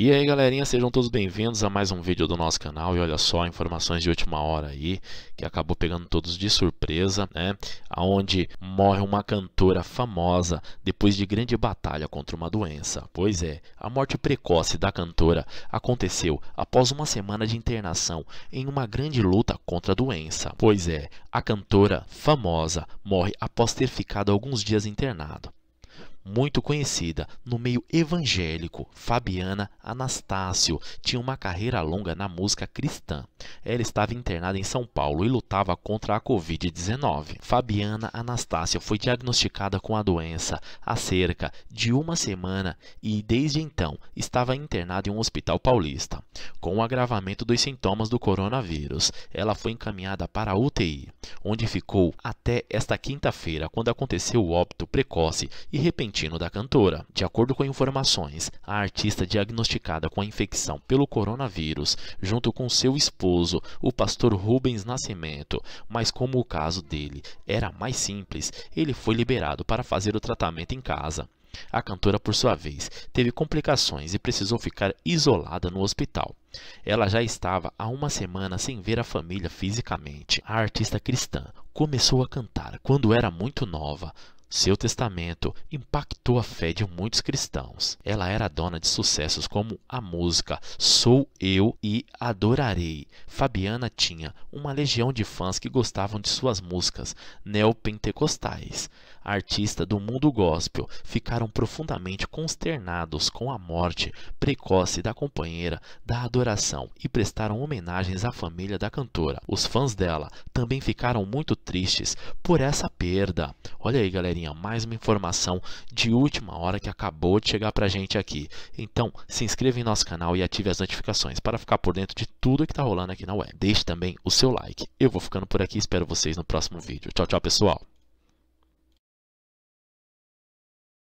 E aí galerinha, sejam todos bem-vindos a mais um vídeo do nosso canal e olha só, informações de última hora aí, que acabou pegando todos de surpresa, né? Aonde morre uma cantora famosa depois de grande batalha contra uma doença. Pois é, a morte precoce da cantora aconteceu após uma semana de internação em uma grande luta contra a doença. Pois é, a cantora famosa morre após ter ficado alguns dias internado muito conhecida no meio evangélico, Fabiana Anastácio tinha uma carreira longa na música cristã. Ela estava internada em São Paulo e lutava contra a Covid-19. Fabiana Anastácio foi diagnosticada com a doença há cerca de uma semana e, desde então, estava internada em um hospital paulista. Com o agravamento dos sintomas do coronavírus, ela foi encaminhada para a UTI, onde ficou até esta quinta-feira, quando aconteceu o óbito precoce e repentino repentino da cantora. De acordo com informações, a artista diagnosticada com a infecção pelo coronavírus, junto com seu esposo, o pastor Rubens Nascimento, mas como o caso dele era mais simples, ele foi liberado para fazer o tratamento em casa. A cantora, por sua vez, teve complicações e precisou ficar isolada no hospital. Ela já estava há uma semana sem ver a família fisicamente. A artista cristã começou a cantar quando era muito nova, seu testamento impactou a fé de muitos cristãos. Ela era dona de sucessos como a música Sou Eu e Adorarei. Fabiana tinha uma legião de fãs que gostavam de suas músicas neopentecostais artista do mundo gospel ficaram profundamente consternados com a morte precoce da companheira da adoração e prestaram homenagens à família da cantora. Os fãs dela também ficaram muito tristes por essa perda. Olha aí, galerinha, mais uma informação de última hora que acabou de chegar pra gente aqui. Então, se inscreva em nosso canal e ative as notificações para ficar por dentro de tudo que tá rolando aqui na web. Deixe também o seu like. Eu vou ficando por aqui, espero vocês no próximo vídeo. Tchau, tchau, pessoal.